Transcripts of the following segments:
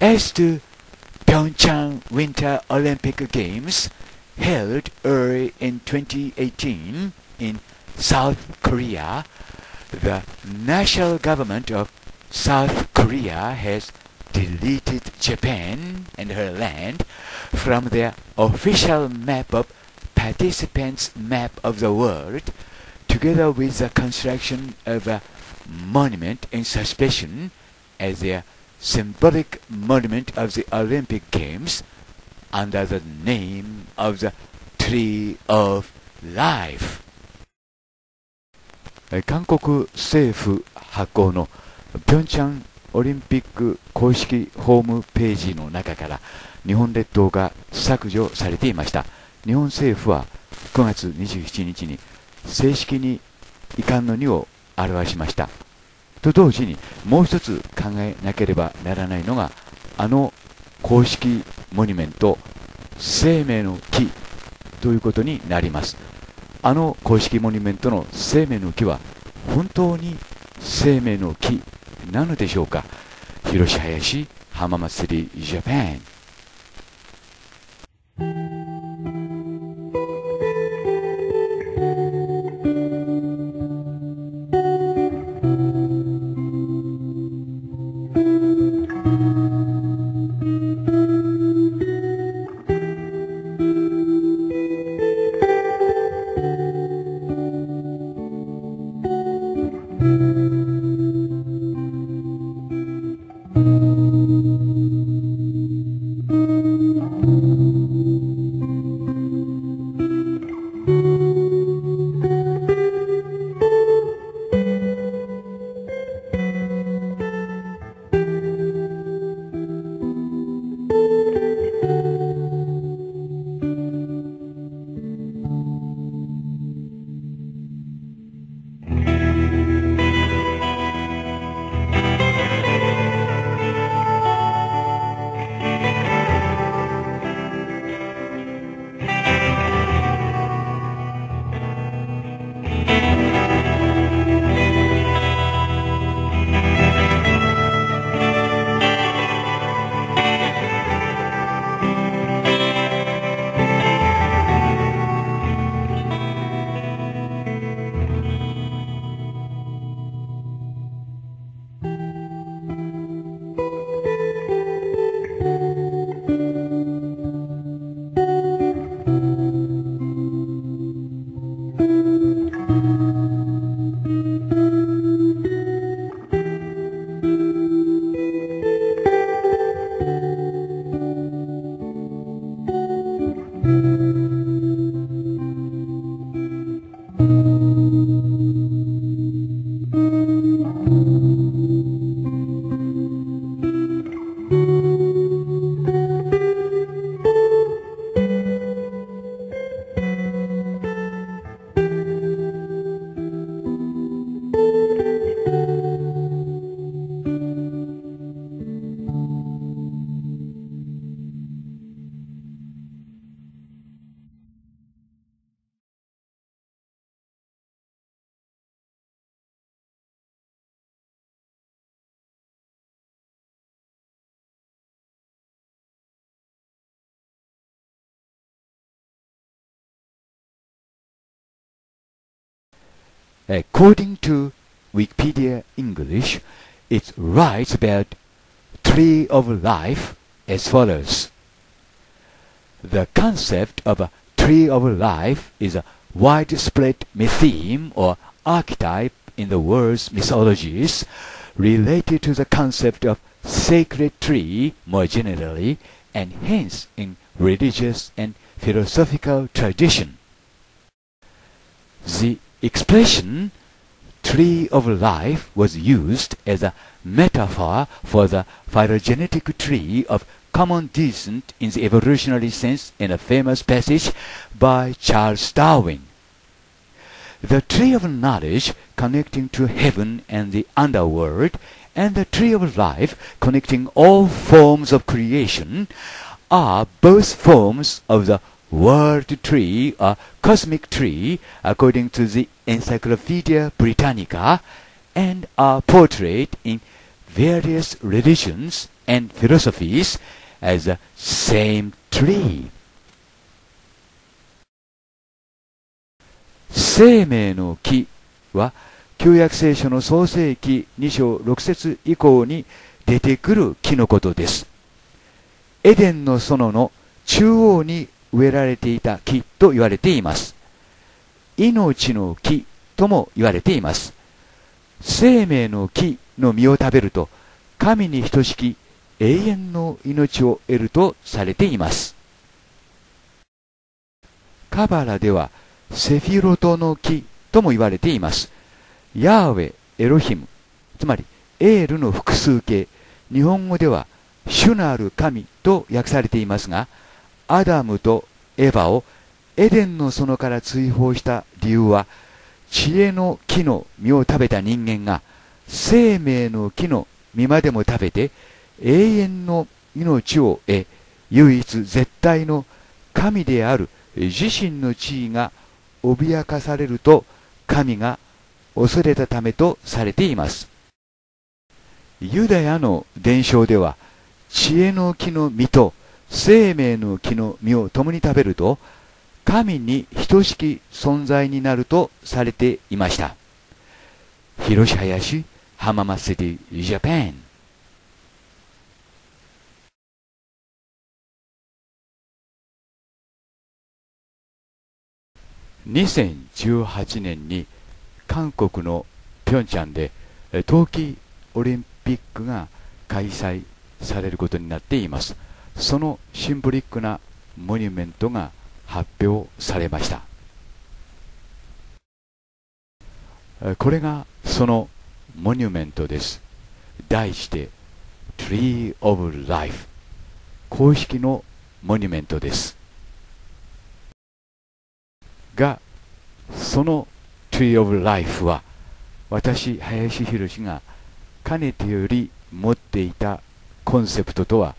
As to Pyeongchang Winter Olympic Games held early in 2018 in South Korea, the national government of South Korea has deleted Japan and her land from their official map of participants' map of the world, together with the construction of a monument in suspicion as their symbolic monument of the Olympic Games under the name of the Tree of Life 韓国政府発行のピョンチャンオリンピック公式ホームページの中から日本列島が削除されていました日本政府は9月27日に正式に遺憾の2を表しましたと同時にもう一つ考えなければならないのがあの公式モニュメント生命の木ということになりますあの公式モニュメントの生命の木は本当に生命の木なのでしょうか広し林浜祭りジャパン According to Wikipedia English, it writes about tree of life as follows. The concept of a tree of life is a widespread mytheme or archetype in the world's mythologies related to the concept of sacred tree more generally and hence in religious and philosophical tradition. The expression tree of life was used as a metaphor for the phylogenetic tree of common descent in the evolutionary sense in a famous passage by Charles Darwin. The tree of knowledge connecting to heaven and the underworld and the tree of life connecting all forms of creation are both forms of the world tree a cosmic tree according to the Encyclopedia Britannica and are portrayed in various religions and philosophies as the same tree. 生命の木は旧約聖書の創世記2章6節以降に出てくる木のことです。エデンの園の中央に植えられていた木と言われています。命の木とも言われています。生命の木の実を食べると、神に等しき永遠の命を得るとされています。カバラでは、セフィロトの木とも言われています。ヤーウェ、エロヒム、つまりエールの複数形、日本語では主なる神と訳されていますが、アダムとエヴァをエデンの園から追放した理由は知恵の木の実を食べた人間が生命の木の実までも食べて永遠の命を得唯一絶対の神である自身の地位が脅かされると神が恐れたためとされていますユダヤの伝承では知恵の木の実と生命の木の実を共に食べると神に等しき存在になるとされていました広し林浜松シティジャパン2018年に韓国のピョンチャンで冬季オリンピックが開催されることになっています。そのシンボリックなモニュメントが発表されましたこれがそのモニュメントです題して Tree of Life 公式のモニュメントですがその Tree of Life は私林宏がかねてより持っていたコンセプトとは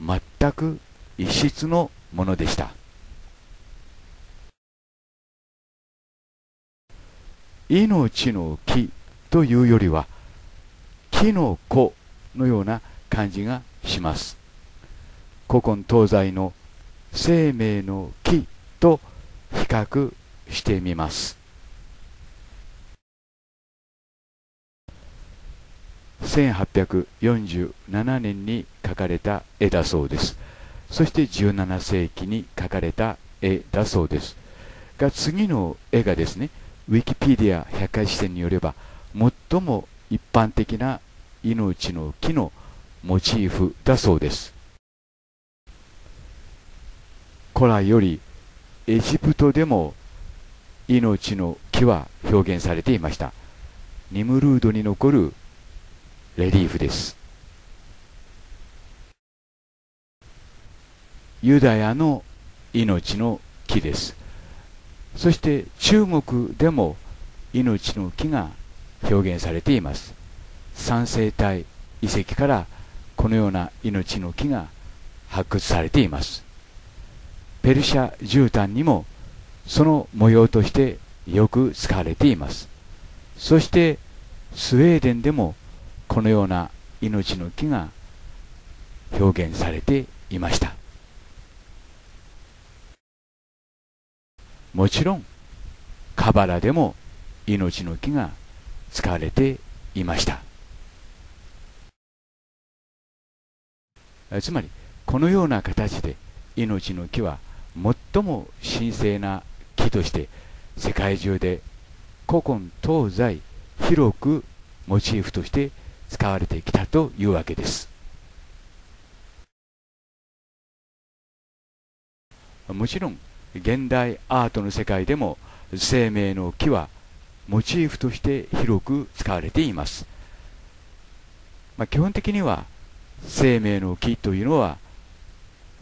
全く異質のものでした命の木というよりは木の子のような感じがします古今東西の生命の木と比較してみます1847年に描かれた絵だそうですそして17世紀に描かれた絵だそうですが次の絵がですねウィキペディア百科事典によれば最も一般的な命の木のモチーフだそうです古来よりエジプトでも命の木は表現されていましたニムルードに残るレリーフですユダヤの命の木ですそして中国でも命の木が表現されています三星体遺跡からこのような命の木が発掘されていますペルシャ絨毯にもその模様としてよく使われていますそしてスウェーデンでもこのような命の木が表現されていましたもちろんカバラでも命の木が使われていましたつまりこのような形で命の木は最も神聖な木として世界中で古今東西広くモチーフとして使われてきたというわけです。もちろん現代アートの世界でも生命の木はモチーフとして広く使われています、まあ、基本的には生命の木というのは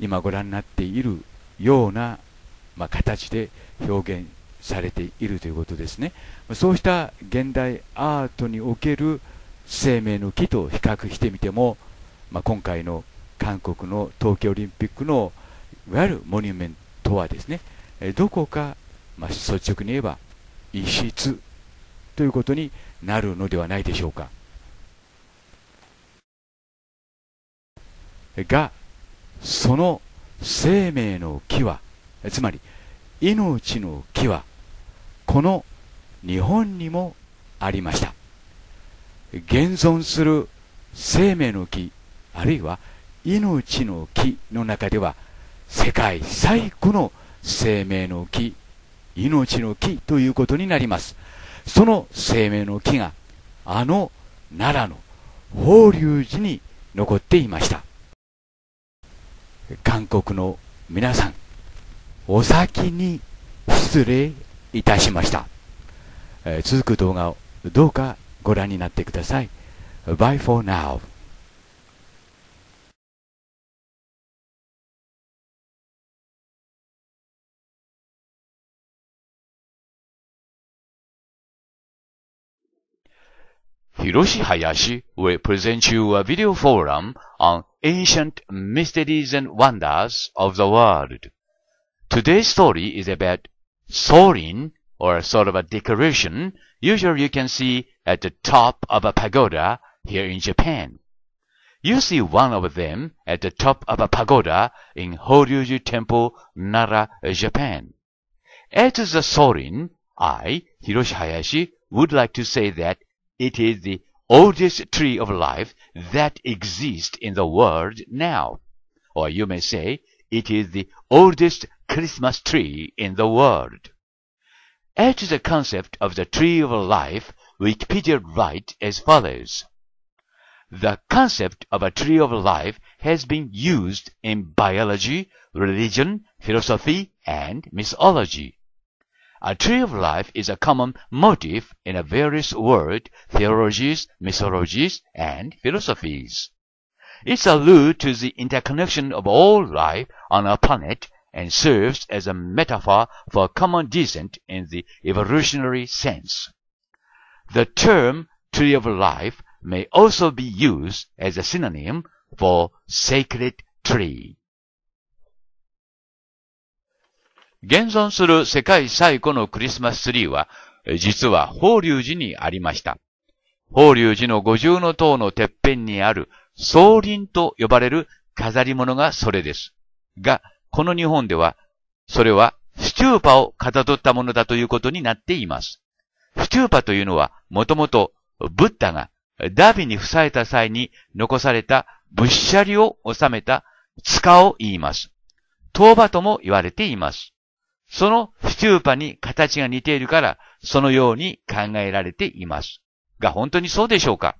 今ご覧になっているような、まあ、形で表現されているということですねそうした現代アートにおける生命の木と比較してみても、まあ、今回の韓国の東京オリンピックのいわゆるモニュメントはですねどこか、まあ、率直に言えば異質ということになるのではないでしょうかがその生命の木はつまり命の木はこの日本にもありました現存する生命の木あるいは命の木の中では世界最古の生命の木命の木ということになりますその生命の木があの奈良の法隆寺に残っていました韓国の皆さんお先に失礼いたしました、えー、続く動画をどうか Bye for now. Hiroshi Hayashi will present you a video forum on ancient mysteries and wonders of the world. Today's story is about soaring or sort of a decoration, usually you can see at the top of a pagoda here in Japan. You see one of them at the top of a pagoda in Horyuji Temple, Nara, Japan. As the Sorin, I, Hiroshi Hayashi, would like to say that it is the oldest tree of life that exists in the world now. Or you may say, it is the oldest Christmas tree in the world to the concept of the tree of life, Wikipedia writes as follows. The concept of a tree of life has been used in biology, religion, philosophy, and mythology. A tree of life is a common motif in a various world theologies, mythologies, and philosophies. It's alludes to the interconnection of all life on our planet and serves as a metaphor for common descent in the evolutionary sense. The term tree of life may also be used as a synonym for sacred tree. 現存する世界最古のクリスマスツリーは、実は法隆寺にありました。法隆寺の五重の塔のてっぺんにある、総林と呼ばれる飾り物がそれです。が、この日本では、それはスチューパをかたどったものだということになっています。スチューパというのは、もともと、ブッダがダビに塞さた際に残された仏舎利を収めた塚を言います。当場とも言われています。そのスチューパに形が似ているから、そのように考えられています。が、本当にそうでしょうか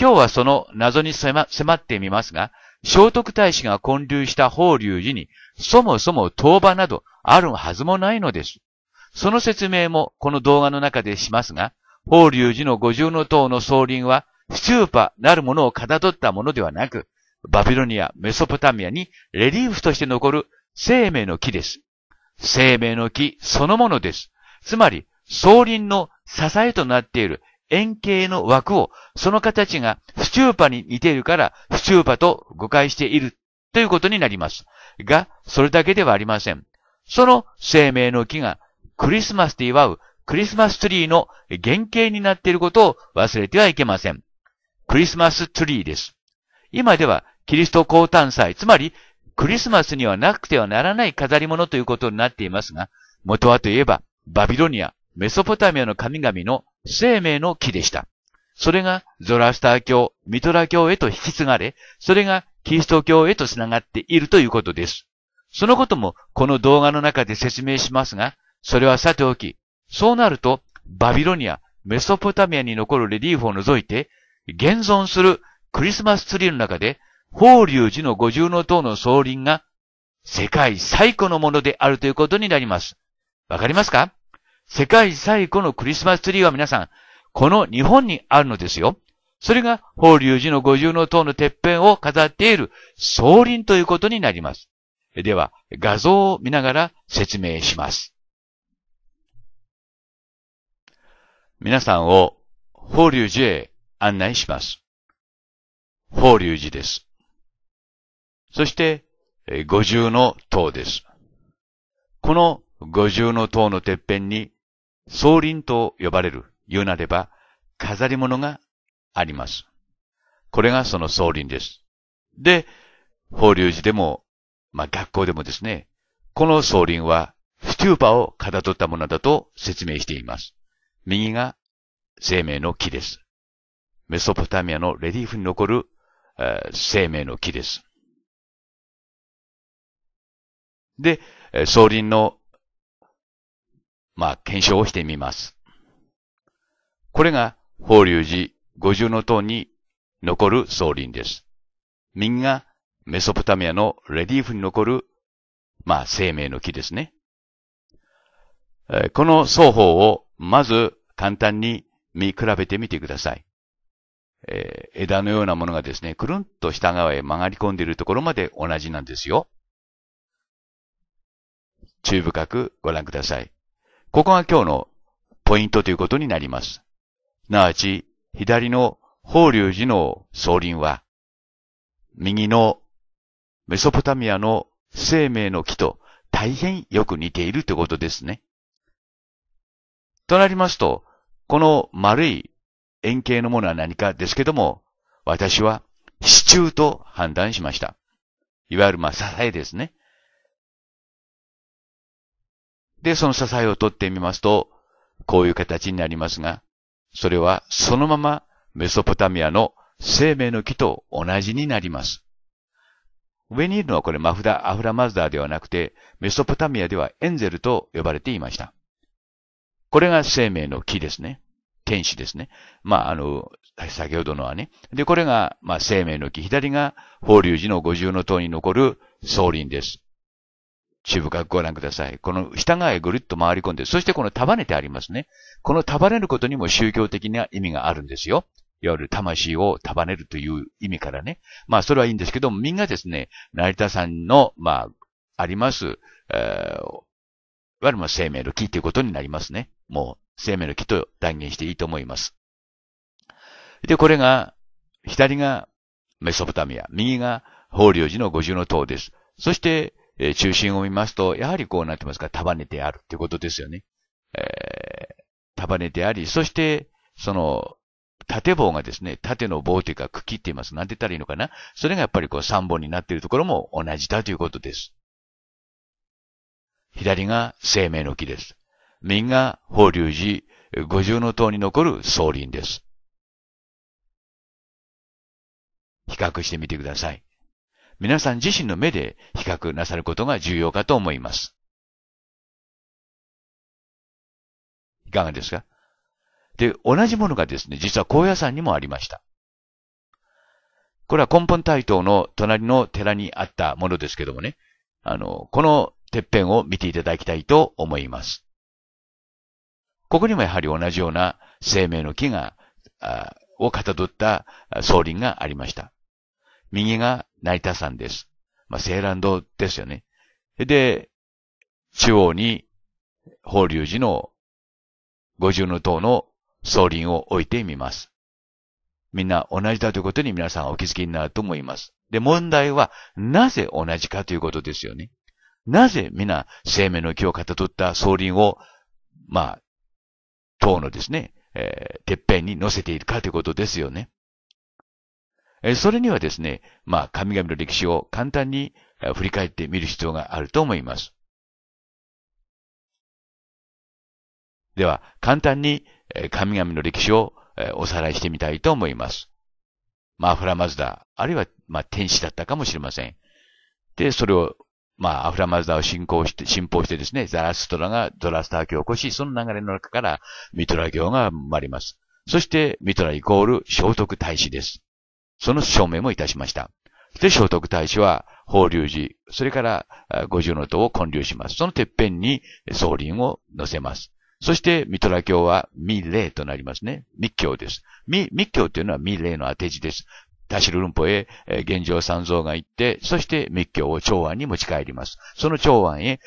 今日はその謎に迫ってみますが、聖徳太子が建立した法隆寺に、そもそも当場などあるはずもないのです。その説明もこの動画の中でしますが、法隆寺の五重の塔の総輪は、スチューパなるものをかたどったものではなく、バビロニア、メソポタミアにレリーフとして残る生命の木です。生命の木そのものです。つまり、総輪の支えとなっている円形の枠を、その形がスチューパに似ているから、スチューパと誤解しているということになります。が、それだけではありません。その生命の木がクリスマスで祝うクリスマスツリーの原型になっていることを忘れてはいけません。クリスマスツリーです。今ではキリスト降誕祭、つまりクリスマスにはなくてはならない飾り物ということになっていますが、元はといえばバビロニア、メソポタミアの神々の生命の木でした。それがゾラスター教、ミトラ教へと引き継がれ、それがキリスト教へと繋がっているということです。そのこともこの動画の中で説明しますが、それはさておき、そうなるとバビロニア、メソポタミアに残るレリーフを除いて、現存するクリスマスツリーの中で、法隆寺の五重の塔の総輪が世界最古のものであるということになります。わかりますか世界最古のクリスマスツリーは皆さん、この日本にあるのですよ。それが、法隆寺の五重の塔のてっぺんを飾っている総林ということになります。では、画像を見ながら説明します。皆さんを法隆寺へ案内します。法隆寺です。そして、五重の塔です。この五重の塔のてっぺんに総林と呼ばれる、言うなれば、飾り物があります。これがその総林です。で、法隆寺でも、まあ、学校でもですね、この総林は、スチューパーをかたどったものだと説明しています。右が生命の木です。メソポタミアのレディーフに残る、えー、生命の木です。で、総林のまあ、検証をしてみます。これが、法隆寺五重の塔に残る僧林です。右がメソポタミアのレリーフに残る、まあ、生命の木ですね。この双方をまず簡単に見比べてみてください。えー、枝のようなものがですね、くるんと下側へ曲がり込んでいるところまで同じなんですよ。注意深くご覧ください。ここが今日のポイントということになります。なわち、左の法隆寺の総輪は、右のメソポタミアの生命の木と大変よく似ているということですね。となりますと、この丸い円形のものは何かですけども、私は支柱と判断しました。いわゆるまあ支えですね。で、その支えを取ってみますと、こういう形になりますが、それはそのままメソポタミアの生命の木と同じになります。上にいるのはこれマフダ、アフラマズダーではなくて、メソポタミアではエンゼルと呼ばれていました。これが生命の木ですね。天使ですね。まあ、あの、先ほどのはね。で、これが、まあ、生命の木。左が、法隆寺の五重の塔に残る総林です。中部ご覧ください。この下側へぐるっと回り込んで、そしてこの束ねてありますね。この束ねることにも宗教的な意味があるんですよ。いわゆる魂を束ねるという意味からね。まあ、それはいいんですけどみんなですね、成田さんの、まあ、あります、えー、いわゆる生命の木ということになりますね。もう、生命の木と断言していいと思います。で、これが、左がメソポタミア、右が法領寺の五重の塔です。そして、え中心を見ますと、やはりこうなってますか束ねてあるってことですよね。えー、束ねてあり、そして、その、縦棒がですね、縦の棒というか茎って言います。なんて言ったらいいのかなそれがやっぱりこう3本になっているところも同じだということです。左が生命の木です。右が法隆寺、五重の塔に残る総林です。比較してみてください。皆さん自身の目で比較なさることが重要かと思います。いかがですかで、同じものがですね、実は高野山にもありました。これは根本台東の隣の寺にあったものですけどもね、あの、このてっぺんを見ていただきたいと思います。ここにもやはり同じような生命の木が、をかたどった草輪がありました。右が成田山です。まあ、西蘭道ですよね。で、中央に、法隆寺の五重の塔の総輪を置いてみます。みんな同じだということに皆さんお気づきになると思います。で、問題は、なぜ同じかということですよね。なぜみんな生命の木をかたどった総輪を、まあ、塔のですね、えー、てっぺんに乗せているかということですよね。えそれにはですね、まあ、神々の歴史を簡単に振り返ってみる必要があると思います。では、簡単に神々の歴史をおさらいしてみたいと思います。まあ、アフラマズダ、あるいは、まあ、天使だったかもしれません。で、それを、まあ、アフラマズダを信仰して、信奉してですね、ザラストラがドラスター教を起こし、その流れの中からミトラ教が生まれます。そして、ミトライコール聖徳太子です。その証明もいたしました。で、聖徳太子は、法隆寺、それから、五重の塔を建立します。そのてっぺんに、総輪を乗せます。そして、ミトラ教は、ミレーとなりますね。密教です。ミ、密教というのはミレーの当て字です。ダシルルンポへ、現状三蔵が行って、そして密教を長安に持ち帰ります。その長安へ、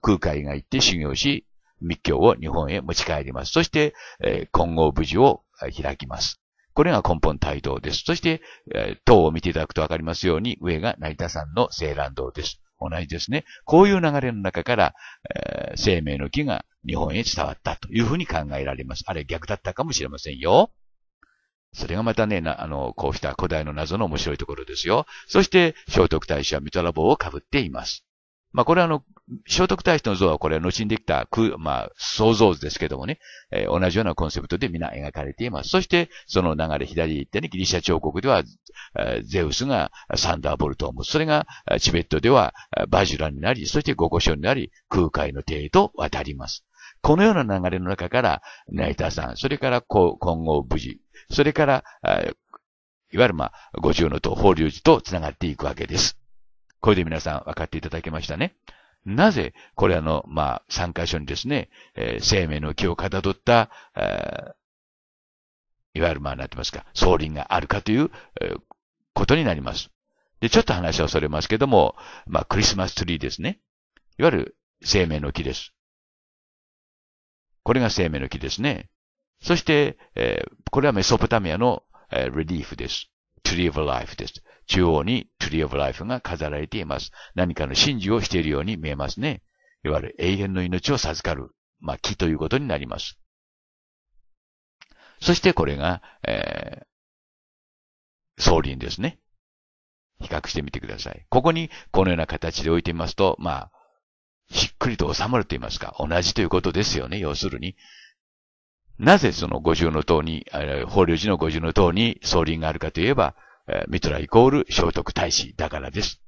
空海が行って修行し、密教を日本へ持ち帰ります。そして、えー、金剛無事を開きます。これが根本帯同です。そして、えー、塔を見ていただくとわかりますように、上が成田山の青蘭堂です。同じですね。こういう流れの中から、えー、生命の木が日本へ伝わったというふうに考えられます。あれ逆だったかもしれませんよ。それがまたね、あの、こうした古代の謎の面白いところですよ。そして、聖徳太子はミトラ棒を被っています。まあ、これはあの、聖徳太子の像はこれは後にできた空、まあ、想像図ですけどもね、えー、同じようなコンセプトで皆描かれています。そして、その流れ左っに、ね、ギリシャ彫刻では、えー、ゼウスがサンダーボルトを持つ。それが、チベットではバジュラになり、そしてゴコショになり、空海の帝へと渡ります。このような流れの中から、ナイターさん、それから、今後無事、それから、いわゆるまあ、五重の塔、法隆寺と繋がっていくわけです。これで皆さん分かっていただけましたね。なぜ、これあの、まあ、3箇所にですね、えー、生命の木をかたどった、えいわゆるまあ、なってますか、総輪があるかという、えー、ことになります。で、ちょっと話はそれますけども、まあ、クリスマスツリーですね。いわゆる生命の木です。これが生命の木ですね。そして、えー、これはメソポタミアの、えー、レリーフです。Tree of Life です。中央に Tree of Life が飾られています。何かの真珠をしているように見えますね。いわゆる永遠の命を授かる、まあ、木ということになります。そしてこれが、えー、総輪ですね。比較してみてください。ここにこのような形で置いてみますと、まあ、しっくりと収まると言いますか、同じということですよね。要するに、なぜその五重の塔に、法隆寺の五重の塔に総輪があるかといえば、ミトライコール聖徳太子だからです。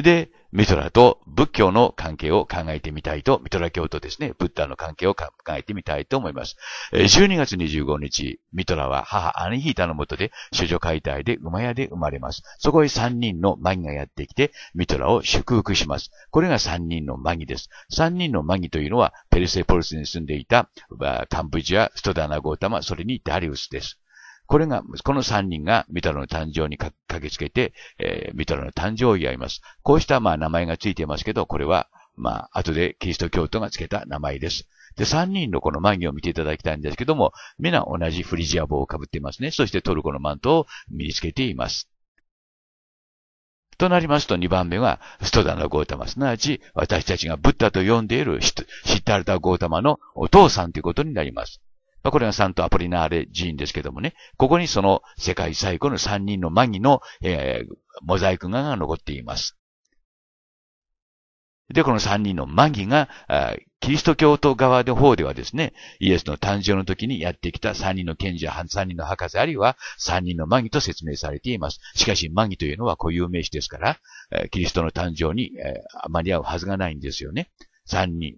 で、ミトラと仏教の関係を考えてみたいと、ミトラ教とですね、ブッダの関係を考えてみたいと思います。12月25日、ミトラは母アニヒータのもとで、諸女解体で馬屋で生まれます。そこへ3人のマギがやってきて、ミトラを祝福します。これが3人のマギです。3人のマギというのは、ペルセポルスに住んでいた、カンブジア、ストダナゴータマ、それにダリウスです。これが、この三人がミトロの誕生に駆けつけて、えー、ミトロの誕生を祝います。こうした、まあ、名前がついていますけど、これは、まあ、後でキリスト教徒がつけた名前です。で、三人のこのマギを見ていただきたいんですけども、皆同じフリジア帽をかぶっていますね。そしてトルコのマントを身につけています。となりますと二番目は、ストダのゴータマ、すなわち私たちがブッダと呼んでいるシッタルタゴータマのお父さんということになります。まあ、これがサントアポリナーレ寺院ですけどもね、ここにその世界最古の三人のマギの、えー、モザイク画が残っています。で、この三人のマギが、キリスト教徒側の方ではですね、イエスの誕生の時にやってきた三人の賢者、三人の博士、あるいは三人のマギと説明されています。しかし、マギというのは固有名詞ですから、キリストの誕生に間に合うはずがないんですよね。三人、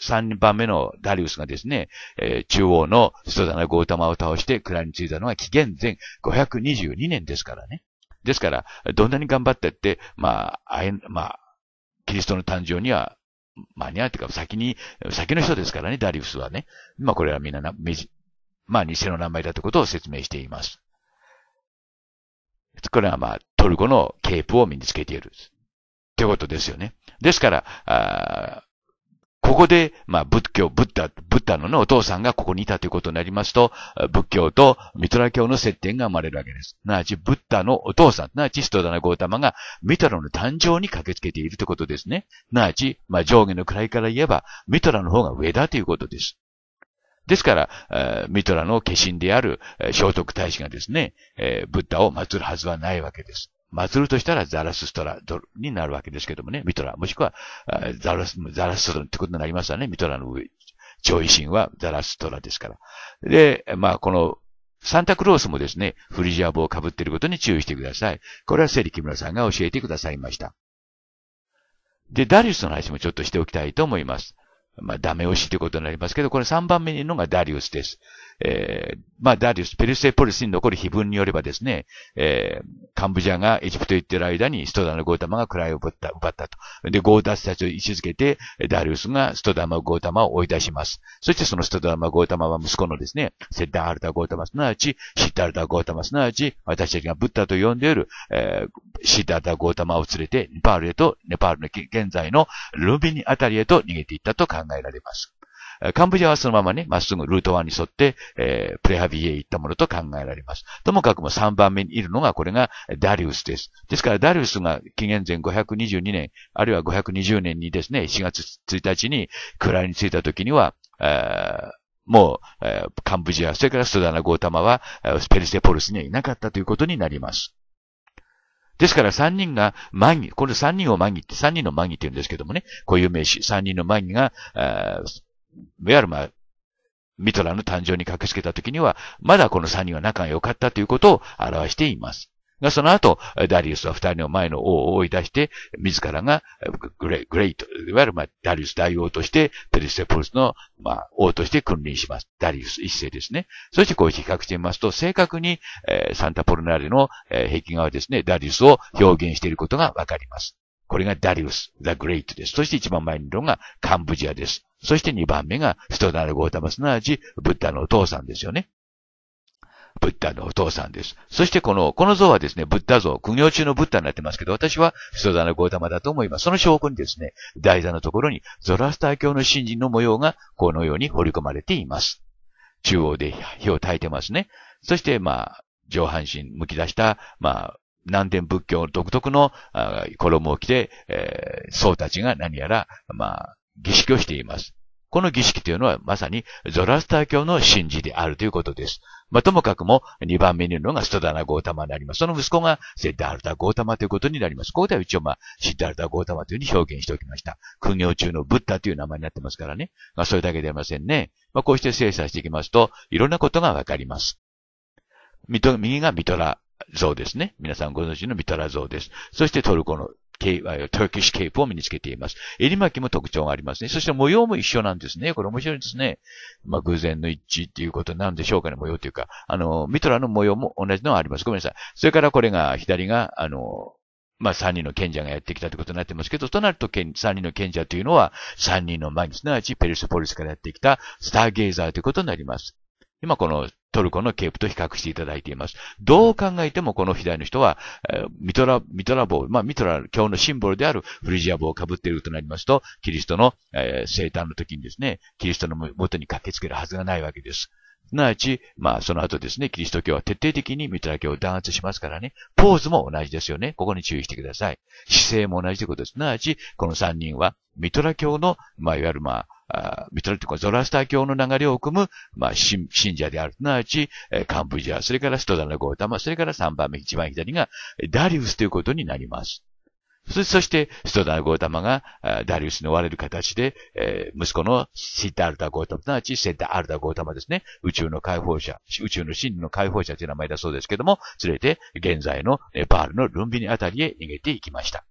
三番目のダリウスがですね、えー、中央のストダナ・ゴータマを倒して蔵に着いたのは紀元前522年ですからね。ですから、どんなに頑張ってって、まあ、あいまあ、キリストの誕生には間に合うというか、先に、先の人ですからね、ダリウスはね。まあ、これはみんなな、まあ、偽の名前だということを説明しています。これはまあ、トルコのケープを身につけている。ということですよね。ですから、ここで、まあ、仏教、ブッダ、ブッダのね、お父さんがここにいたということになりますと、仏教とミトラ教の接点が生まれるわけです。なあち、ブッダのお父さん、なあち、ストダナゴータマが、ミトラの誕生に駆けつけているということですね。なあち、まあ、上下の位から言えば、ミトラの方が上だということです。ですから、ミトラの化身である、聖徳太子がですね、仏陀ブッダを祀るはずはないわけです。祭るとしたらザラスストラドになるわけですけどもね、ミトラ、もしくはザラス、ザラストラってことになりますわね、ミトラの上、超維新はザラストラですから。で、まあこのサンタクロースもですね、フリジア帽を被っていることに注意してください。これはセリ木村さんが教えてくださいました。で、ダリウスの話もちょっとしておきたいと思います。まあ、ダメ押しってことになりますけど、これ3番目のがダリウスです。えー、まあ、ダリウス、ペルセポリスに残る碑文によればですね、えー、カンブジャがエジプト行ってる間にストダのゴータマが位を奪った、奪ったと。で、ゴータスたちを位置づけて、ダリウスがストダマ、ゴータマを追い出します。そしてそのストダマ、ゴータマは息子のですね、セッダーアルタ・ゴータマ、すなわち、シッダールタ・ゴータマ、すなわち、私たちがブッダと呼んでいる、えー、シッダールタ・ゴータマを連れて、ネパールへと、ネパールの現在のルビニあたりへと逃げていったと考えられます。カンボジアはそのままね、まっすぐルート1に沿って、えー、プレハビへ行ったものと考えられます。ともかくも3番目にいるのが、これがダリウスです。ですから、ダリウスが紀元前522年、あるいは520年にですね、4月1日に位についた時には、えーもう、えー、カンブジア、それからスダナ・ゴータマは、ペルセポルスにはいなかったということになります。ですから3人が、マギ、これ3人をマギって、3人のマギって言うんですけどもね、固有名詞、3人のマギが、メアルマ、ミトラの誕生に駆けつけた時には、まだこの3人は仲が良かったということを表しています。が、その後、ダリウスは二人の前の王を追い出して、自らがグレグレイト、いわゆる、まあ、ダリウス大王として、ペリセポルスの、まあ、王として君臨します。ダリウス一世ですね。そしてこう比較してみますと、正確に、えー、サンタポルナーレの、えー、壁画はですね、ダリウスを表現していることがわかります。これがダリウス、ザ・グレイトです。そして一番前にいるのがカンブジアです。そして二番目がストナルゴータマ、すなわちブッダのお父さんですよね。ブッダのお父さんです。そしてこの、この像はですね、ブッダ像、苦行中のブッダになってますけど、私はストダのゴータマだと思います。その証拠にですね、台座のところにゾラスター教の新人の模様がこのように彫り込まれています。中央で火を焚いてますね。そして、まあ、上半身剥き出した、まあ、南天仏教独特の衣を着て、えー、僧たちが何やら、まあ、儀式をしています。この儀式というのはまさにゾラスター教の神事であるということです。まあ、ともかくも2番目にいるのがストダナ・ゴータマになります。その息子がセッダールタ・ゴータマということになります。ここでは一応まあ、シッダールタ・ゴータマというふうに表現しておきました。苦行中のブッダという名前になってますからね。まあ、それだけではありませんね。まあ、こうして精査していきますと、いろんなことがわかります。右がミトラ、像ですね。皆さんご存知のミトラ像です。そしてトルコのケプ、トルキシケープを身につけています。襟巻きも特徴がありますね。そして模様も一緒なんですね。これ面白いですね。まあ、偶然の一致っていうことなんでしょうかね、模様というか。あの、ミトラの模様も同じのがあります。ごめんなさい。それからこれが、左が、あの、まあ、三人の賢者がやってきたということになってますけど、となると、三人の賢者というのは、三人の前にすなわちペルスポリスからやってきたスターゲイザーということになります。今このトルコのケープと比較していただいています。どう考えてもこの左の人は、ミトラ、ミトラ棒、まあミトラ教のシンボルであるフリジア棒を被っているとなりますと、キリストの、生誕の時にですね、キリストの元に駆けつけるはずがないわけです。すなわち、まあその後ですね、キリスト教は徹底的にミトラ教を弾圧しますからね、ポーズも同じですよね。ここに注意してください。姿勢も同じということです。すなわち、この三人はミトラ教の、まあいわゆるまあ、あミトラとィコ・かゾラスター教の流れを含む、まあ、信者である。すなわち、カンブジア、それからストダナゴータマ、それから3番目、一番左がダリウスということになります。そして、ストダナゴータマが、ダリウスに追われる形で、え息子のシッタアルタゴータマ、すなわちセッタアルタゴータマですね。宇宙の解放者、宇宙の真理の解放者という名前だそうですけども、連れて、現在のネパールのルンビニあたりへ逃げていきました。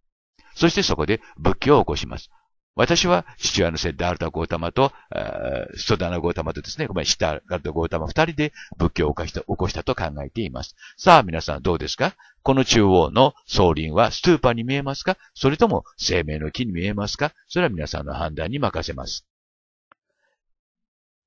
そしてそこで仏教を起こします。私は父親のセッダールタ・ゴータマと、ストダナ・ゴータマとですね、ごめん、シタラタゴータマ二人で仏教を起こしたと考えています。さあ皆さんどうですかこの中央の総輪はストゥーパーに見えますかそれとも生命の木に見えますかそれは皆さんの判断に任せます。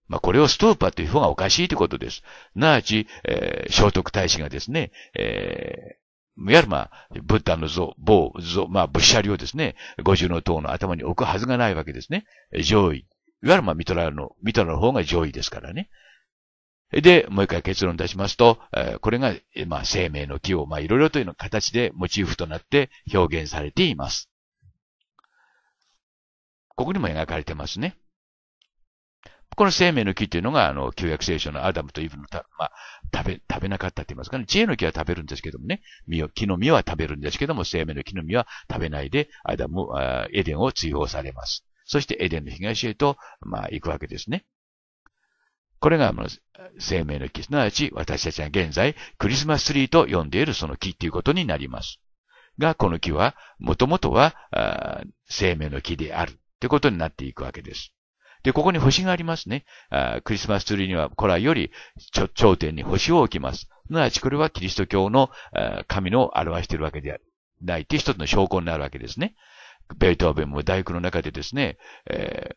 まあ、これをストゥーパーという方がおかしいということです。なわち、えー、聖徳太子がですね、えーいわゆるまあ、ブッダの像、某像、まあ、仏舎流をですね、五重の塔の頭に置くはずがないわけですね。上位。いわゆるまあ、ミトラの、ミトラの方が上位ですからね。で、もう一回結論出しますと、これが、まあ、生命の木を、まあ、いろいろというの形でモチーフとなって表現されています。ここにも描かれてますね。この生命の木っていうのが、あの、旧約聖書のアダムとイブのた、まあ、食べ、食べなかったって言いますかね。知恵の木は食べるんですけどもね。実を、木の実は食べるんですけども、生命の木の実は食べないで、アダム、エデンを追放されます。そしてエデンの東へと、まあ、行くわけですね。これが、生命の木、すなわち、私たちが現在、クリスマスツリーと呼んでいるその木っていうことになります。が、この木は、もともとは、生命の木であるってことになっていくわけです。で、ここに星がありますね。あクリスマスツリーには古来より頂点に星を置きます。すなわちこれはキリスト教の神の表しているわけである。ないって一つの証拠になるわけですね。ベートーベンも大工の中でですね、えー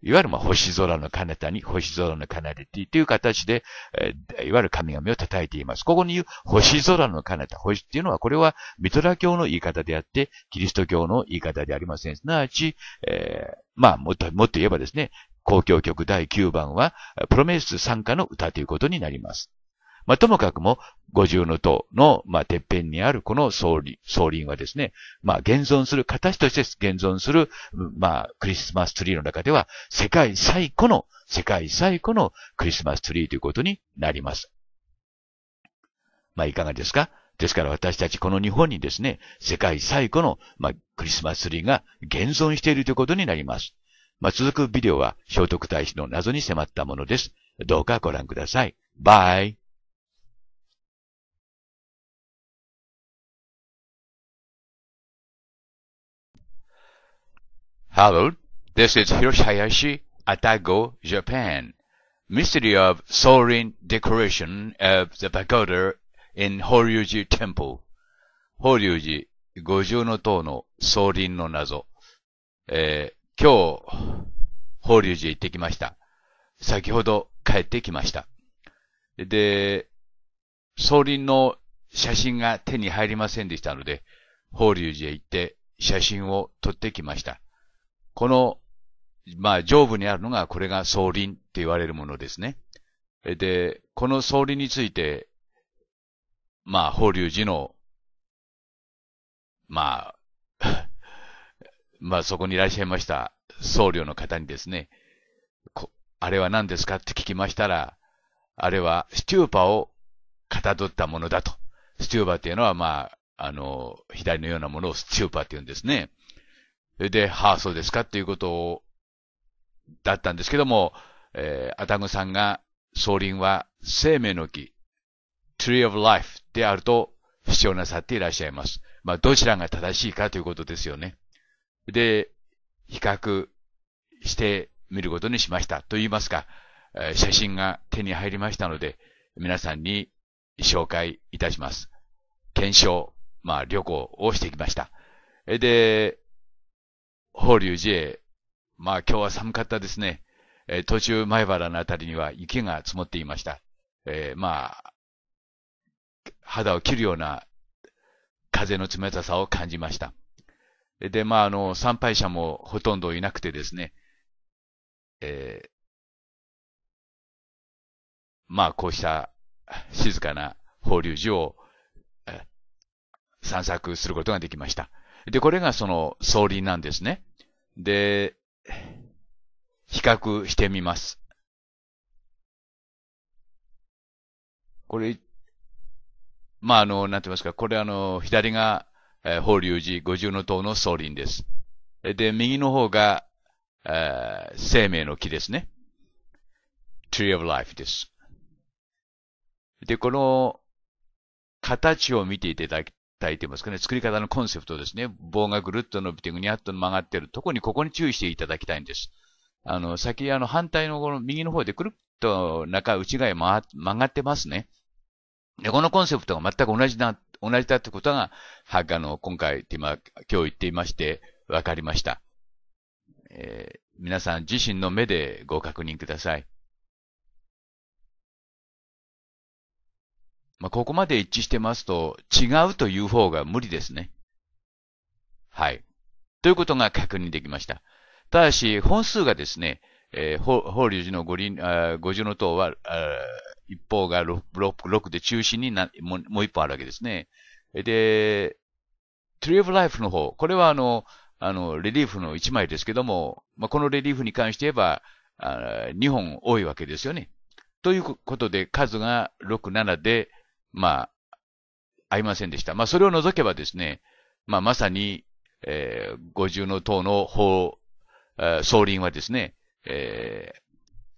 いわゆるまあ星空の彼方に、星空の彼方っていう形で、えー、いわゆる神々を叩いています。ここに言う星空の彼方、星っていうのはこれはミトラ教の言い方であって、キリスト教の言い方でありません。すなわち、えー、まあ、もっと、もっと言えばですね、公共曲第9番は、プロメイス参加の歌ということになります。まあ、ともかくも、五重の塔の、まあ、てっぺんにあるこの総理、総理はですね、まあ、現存する、形として現存する、まあ、クリスマスツリーの中では、世界最古の、世界最古のクリスマスツリーということになります。まあ、いかがですかですから私たちこの日本にですね、世界最古の、まあ、クリスマスツリーが現存しているということになります。まあ、続くビデオは聖徳太子の謎に迫ったものです。どうかご覧ください。バイ。Hello, this is Hiroshi Hayashi, Atago, Japan. Mystery of soaring decoration of the pagoda in 法隆寺 Temple。法隆寺、五重の塔の総輪の謎。えー、今日、法隆寺へ行ってきました。先ほど帰ってきました。で、総輪の写真が手に入りませんでしたので、法隆寺へ行って写真を撮ってきました。この、まあ、上部にあるのが、これが総輪って言われるものですね。で、この総輪について、まあ、法隆寺の、まあ、まあそこにいらっしゃいました僧侶の方にですね、あれは何ですかって聞きましたら、あれはスチューパをかたどったものだと。スチューパっていうのは、まあ、あの、左のようなものをスチューパって言うんですね。それで、はあ、そうですかっていうことを、だったんですけども、えー、アタグさんが、僧輪は生命の木、tree of life であると主張なさっていらっしゃいます。まあ、どちらが正しいかということですよね。で、比較してみることにしましたと言いますか、写真が手に入りましたので、皆さんに紹介いたします。検証、まあ旅行をしてきました。で、法隆寺へ、まあ今日は寒かったですね。途中前原のあたりには雪が積もっていました。えー、まあ、肌を切るような風の冷たさを感じました。で、まあ、あの、参拝者もほとんどいなくてですね、えー、まあ、こうした静かな法隆寺を、えー、散策することができました。で、これがその総林なんですね。で、比較してみます。これ、まあ、あの、なんて言いますか、これあの、左が、えー、法隆寺五重の塔の総林です。で、右の方が、えー、生命の木ですね。tree of life です。で、この形を見ていただきたいと言いますかね、作り方のコンセプトですね。棒がぐるっと伸びてぐにゃっと曲がってる。特にここに注意していただきたいんです。あの、先、あの、反対のこの右の方でくるっと中、内側へ曲がってますね。このコンセプトが全く同じな、同じだってことが、は、あの、今回、今、今日言っていまして、わかりました。えー、皆さん自身の目でご確認ください。まあ、ここまで一致してますと、違うという方が無理ですね。はい。ということが確認できました。ただし、本数がですね、えー、法隆寺の五輪、五重の塔は、一方が 6, 6で中心になもう、もう一方あるわけですね。で、Tree of Life の方、これはあの、あの、レリーフの一枚ですけども、まあ、このレリーフに関して言えば、二2本多いわけですよね。ということで、数が6、7で、まあ、合いませんでした。まあ、それを除けばですね、まあ、まさに、えー、五重の塔の方、総輪はですね、えー、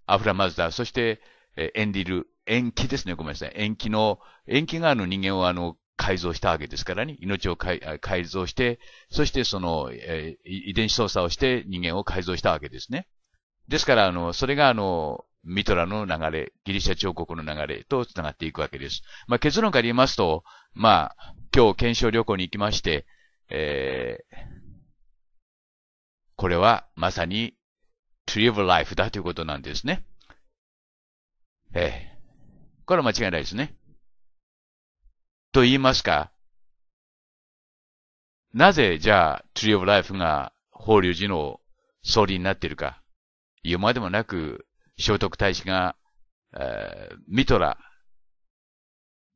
アフラマズダ、そして、えー、エンディル、延期ですね、ごめんなさい。延期の、延期側の人間をあの、改造したわけですからね。命を改造して、そしてその、えー、遺伝子操作をして人間を改造したわけですね。ですから、あの、それがあの、ミトラの流れ、ギリシャ彫刻の流れと繋がっていくわけです。まあ、結論から言いますと、まあ、今日検証旅行に行きまして、えー、これはまさに to live life だということなんですね。ええ。これは間違いないですね。と言いますか、なぜじゃあ Tree of Life が法隆寺の総理になっているか、言うまでもなく聖徳太子が、えー、ミトラ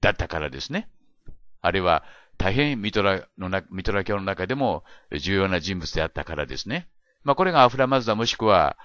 だったからですね。あるいは大変ミトラのな、ミトラ教の中でも重要な人物であったからですね。まあ、これがアフラマズダもしくは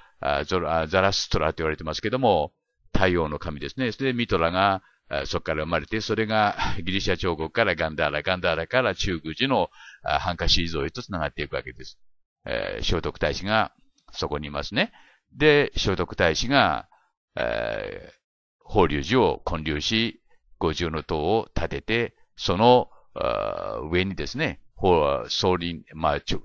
ゾラストラと言われてますけども、太陽の神ですね。それでミトラがそこから生まれて、それが ギリシャ彫刻からガンダーラ、ガンダーラから中宮寺のハンカシー像へと繋がっていくわけです。えー、聖徳太子がそこにいますね。で、聖徳太子が、えー、法隆寺を建立し、五重の塔を建てて、その上にですね、法は、総理、まあ、ちょ、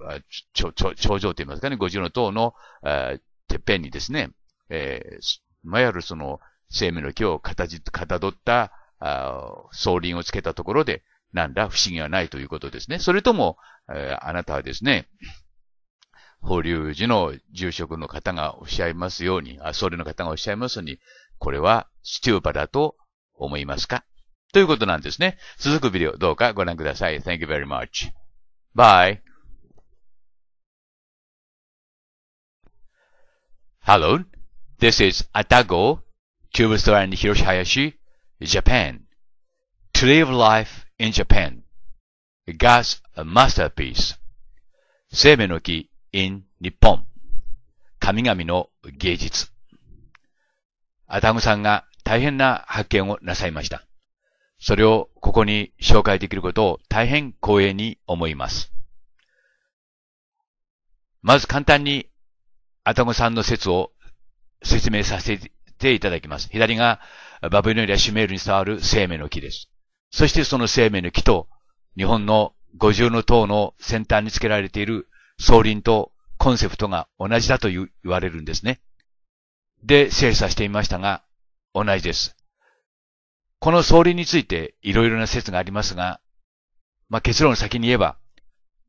ちょ、ちょ、頂上と言いますかね、五重の塔の、えー、てっぺんにですね、えー、まやるその、生命の木を形、かたどった、あ総輪をつけたところで、なんだ、不思議はないということですね。それとも、えー、あなたはですね、法隆寺の住職の方がおっしゃいますように、あ、総理の方がおっしゃいますように、これはスチューバだと思いますかということなんですね。続くビデオどうかご覧ください。Thank you very much. Bye. Hello, this is Atago, t u b e s t o r and Hiroshi Hayashi, Japan. To live life in Japan. God's masterpiece. 生命の木 in 日本。神々の芸術。アタムさんが大変な発見をなさいました。それをここに紹介できることを大変光栄に思います。まず簡単に、アタゴさんの説を説明させていただきます。左がバブリノンやシュメールに伝わる生命の木です。そしてその生命の木と、日本の五重の塔の先端につけられている総輪とコンセプトが同じだと言われるんですね。で、精査してみましたが、同じです。この総理についていろいろな説がありますが、まあ、結論を先に言えば、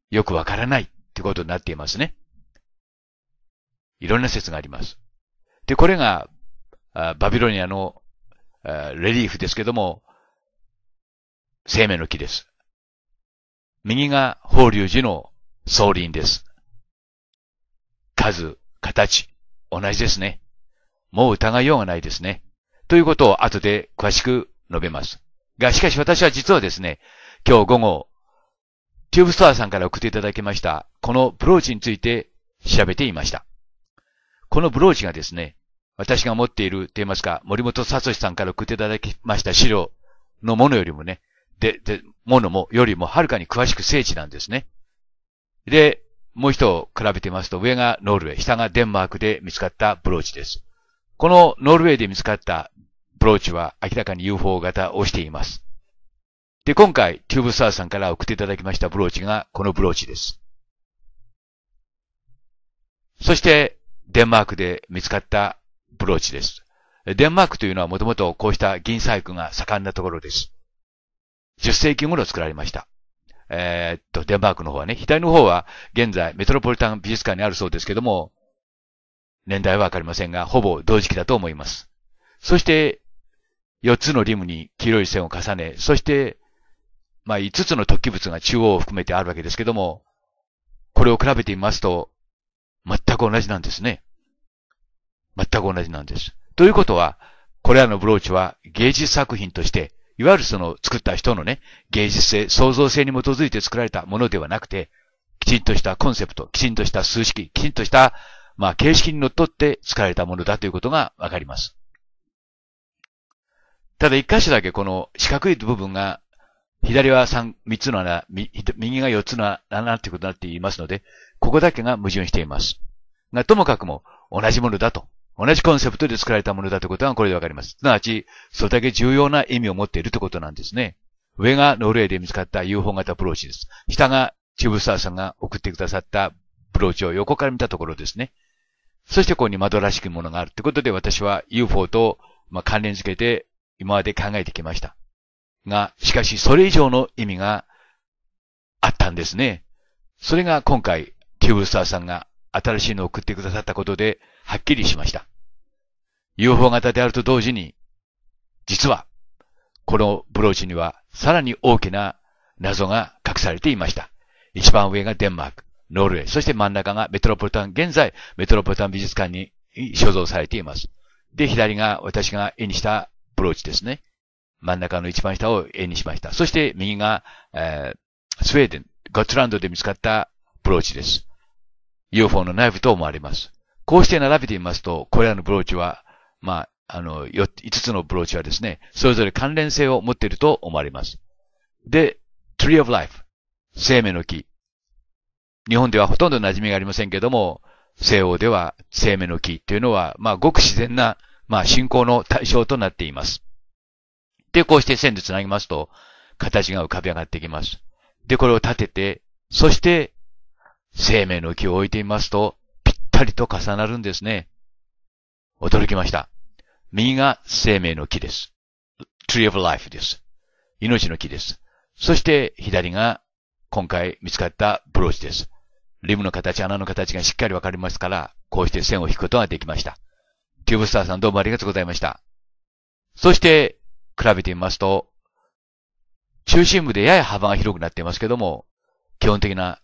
よくわからないってことになっていますね。いろんな説があります。で、これが、バビロニアのレリーフですけども、生命の木です。右が法隆寺の総林です。数、形、同じですね。もう疑いようがないですね。ということを後で詳しく述べます。が、しかし私は実はですね、今日午後、チューブストアさんから送っていただきました、このブローチについて調べていました。このブローチがですね、私が持っていると言いますか、森本聡さんから送っていただきました資料のものよりもね、で、で、ものも、よりもはるかに詳しく聖地なんですね。で、もう一度比べてみますと、上がノルウェー、下がデンマークで見つかったブローチです。このノルウェーで見つかったブローチは明らかに UFO 型をしています。で、今回、チューブスターさんから送っていただきましたブローチがこのブローチです。そして、デンマークで見つかったブローチです。デンマークというのはもともとこうした銀細工が盛んなところです。10世紀頃作られました。えー、っと、デンマークの方はね、左の方は現在メトロポリタン美術館にあるそうですけども、年代はわかりませんが、ほぼ同時期だと思います。そして、4つのリムに黄色い線を重ね、そして、まあ、5つの突起物が中央を含めてあるわけですけども、これを比べてみますと、全く同じなんですね。全く同じなんです。ということは、これらのブローチは芸術作品として、いわゆるその作った人のね、芸術性、創造性に基づいて作られたものではなくて、きちんとしたコンセプト、きちんとした数式、きちんとした、まあ、形式にのっとって作られたものだということがわかります。ただ一箇所だけこの四角い部分が、左は三、三つの穴、右が四つの穴っいうことになっていますので、ここだけが矛盾しています。が、ともかくも同じものだと。同じコンセプトで作られたものだということがこれでわかります。すなわち、それだけ重要な意味を持っているということなんですね。上がノルウェーで見つかった UFO 型ブローチです。下がチューブスターさんが送ってくださったブローチを横から見たところですね。そしてここに窓らしきものがあるということで私は UFO と、ま関連付けて今まで考えてきました。が、しかしそれ以上の意味があったんですね。それが今回、キューブスターさんが新しいのを送ってくださったことで、はっきりしました。UFO 型であると同時に、実は、このブローチにはさらに大きな謎が隠されていました。一番上がデンマーク、ノルウェー、そして真ん中がメトロポリタン、現在メトロポリタン美術館に所蔵されています。で、左が私が絵にしたブローチですね。真ん中の一番下を絵にしました。そして右が、えー、スウェーデン、ゴッツランドで見つかったブローチです。UFO のナイフと思われます。こうして並べてみますと、これらのブローチは、まあ、あの、5つのブローチはですね、それぞれ関連性を持っていると思われます。で、Tree of Life、生命の木。日本ではほとんど馴染みがありませんけども、西欧では生命の木というのは、まあ、ごく自然なまあ、信仰の対象となっています。で、こうして線で繋ぎますと、形が浮かび上がってきます。で、これを立てて、そして、生命の木を置いてみますと、ぴったりと重なるんですね。驚きました。右が生命の木です。tree of life です。命の木です。そして左が今回見つかったブローチです。リムの形、穴の形がしっかりわかりますから、こうして線を引くことができました。キューブスターさんどうもありがとうございました。そして、比べてみますと、中心部でやや幅が広くなっていますけども、基本的な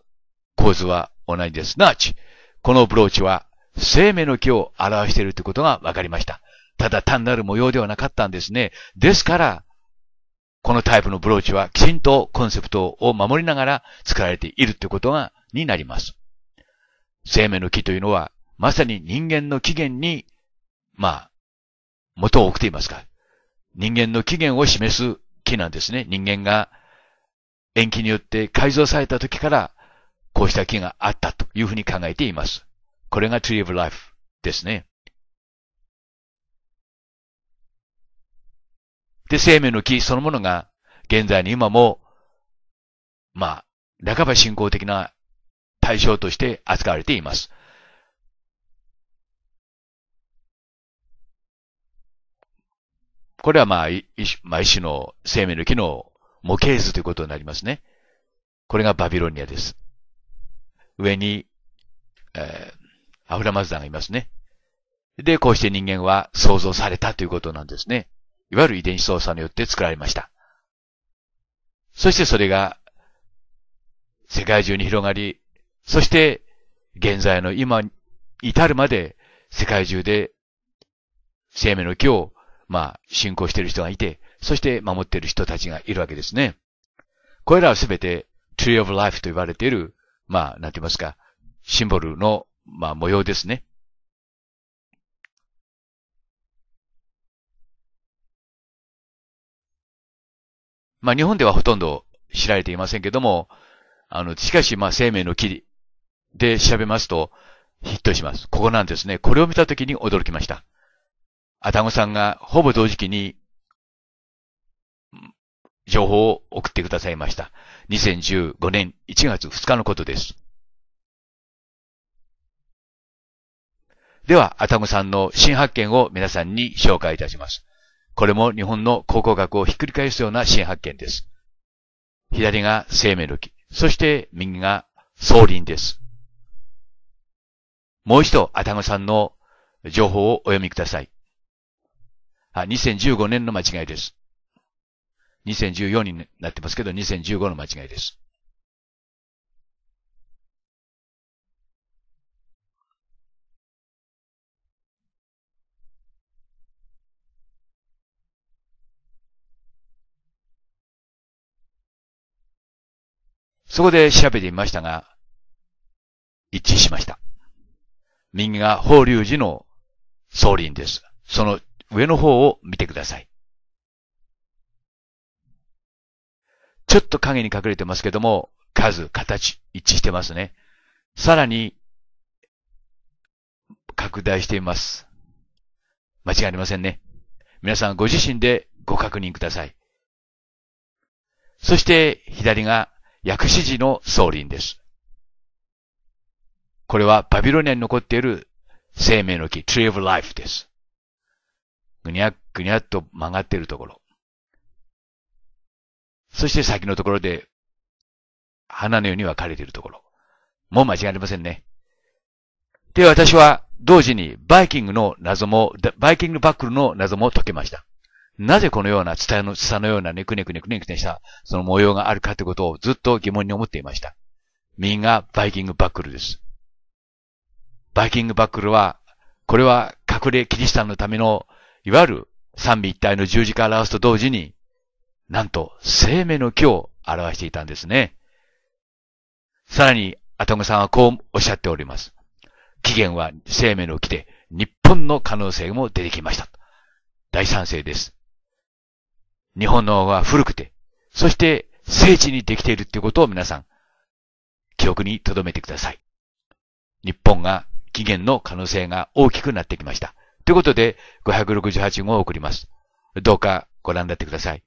構図は同じです。すなわち、このブローチは生命の木を表しているということが分かりました。ただ単なる模様ではなかったんですね。ですから、このタイプのブローチはきちんとコンセプトを守りながら作られているということが、になります。生命の木というのは、まさに人間の起源にまあ、元を置くと言いますか。人間の起源を示す木なんですね。人間が延期によって改造された時から、こうした木があったというふうに考えています。これが Tree of Life ですね。で、生命の木そのものが、現在に今も、まあ、半ば信仰的な対象として扱われています。これはまあ、一まあ、種の生命の木の模型図ということになりますね。これがバビロニアです。上に、えー、アフラマズダがいますね。で、こうして人間は創造されたということなんですね。いわゆる遺伝子操作によって作られました。そしてそれが世界中に広がり、そして現在の今至るまで世界中で生命の木をまあ、信仰している人がいて、そして守っている人たちがいるわけですね。これらはすべて Tree of Life と言われている、まあ、なんて言いますか、シンボルの、まあ、模様ですね。まあ、日本ではほとんど知られていませんけども、あの、しかし、まあ、生命の木で調べますと、ヒットします。ここなんですね。これを見たときに驚きました。アタゴさんがほぼ同時期に情報を送ってくださいました。2015年1月2日のことです。では、アタゴさんの新発見を皆さんに紹介いたします。これも日本の考古学をひっくり返すような新発見です。左が生命の木、そして右が草林です。もう一度、アタゴさんの情報をお読みください。あ、2015年の間違いです。2014になってますけど、2015の間違いです。そこで調べてみましたが、一致しました。右が法隆寺の総林です。その上の方を見てください。ちょっと影に隠れてますけども、数、形、一致してますね。さらに、拡大しています。間違いありませんね。皆さんご自身でご確認ください。そして左が薬師寺の総林です。これはバビロニアに残っている生命の木、Tree of Life です。ぐにゃっぐにゃっと曲がっているところ。そして先のところで、花のように分かれているところ。もう間違いありませんね。で、私は同時にバイキングの謎も、バイキングバックルの謎も解けました。なぜこのようなツタの、ツタのようなネクネクネクネクネした、その模様があるかということをずっと疑問に思っていました。右がバイキングバックルです。バイキングバックルは、これは隠れキリシタンのためのいわゆる三位一体の十字架を表すと同時に、なんと生命の木を表していたんですね。さらに、アトムさんはこうおっしゃっております。起源は生命の木で、日本の可能性も出てきました。大賛成です。日本のは古くて、そして聖地にできているということを皆さん、記憶に留めてください。日本が起源の可能性が大きくなってきました。ということで、568号を送ります。どうかご覧になってください。